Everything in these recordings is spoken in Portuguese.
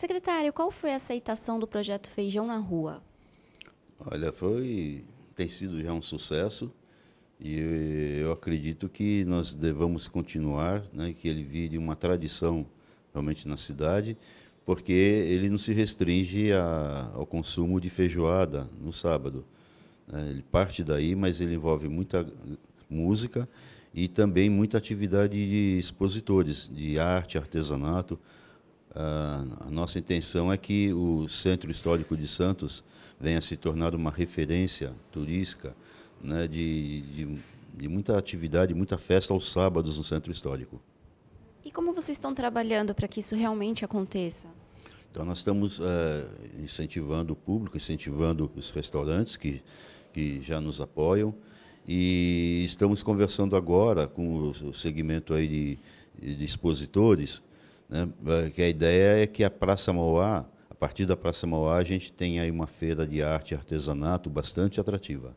Secretário, qual foi a aceitação do projeto Feijão na Rua? Olha, foi tem sido já um sucesso e eu acredito que nós devamos continuar, né, que ele vire uma tradição realmente na cidade, porque ele não se restringe a, ao consumo de feijoada no sábado. Né. Ele parte daí, mas ele envolve muita música e também muita atividade de expositores de arte, artesanato. Ah, a nossa intenção é que o Centro Histórico de Santos venha se tornar uma referência turística né, de, de, de muita atividade, muita festa aos sábados no Centro Histórico. E como vocês estão trabalhando para que isso realmente aconteça? Então, nós estamos eh, incentivando o público, incentivando os restaurantes que, que já nos apoiam. E estamos conversando agora com o segmento aí de, de expositores né? É, que a ideia é que a Praça Mauá, a partir da Praça Mauá, a gente tem aí uma feira de arte e artesanato bastante atrativa.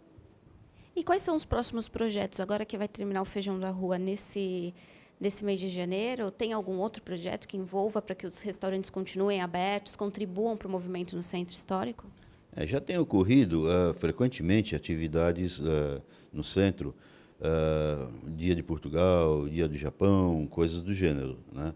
E quais são os próximos projetos? Agora que vai terminar o Feijão da Rua nesse, nesse mês de janeiro, tem algum outro projeto que envolva para que os restaurantes continuem abertos, contribuam para o movimento no centro histórico? É, já tem ocorrido uh, frequentemente atividades uh, no centro, uh, Dia de Portugal, Dia do Japão, coisas do gênero. Né?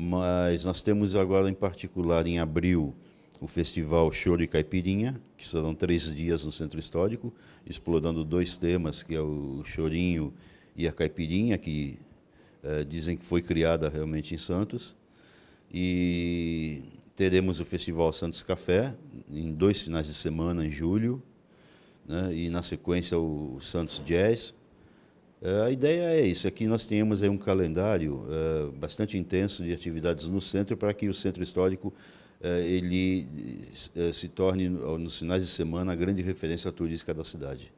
mas nós temos agora em particular em abril o festival Choro e Caipirinha, que serão três dias no Centro Histórico, explorando dois temas, que é o chorinho e a caipirinha, que eh, dizem que foi criada realmente em Santos. E teremos o Festival Santos Café, em dois finais de semana, em julho, né? e na sequência o Santos Jazz, é, a ideia é isso, é que nós tenhamos um calendário uh, bastante intenso de atividades no centro para que o centro histórico uh, ele uh, se torne nos finais de semana a grande referência turística da cidade.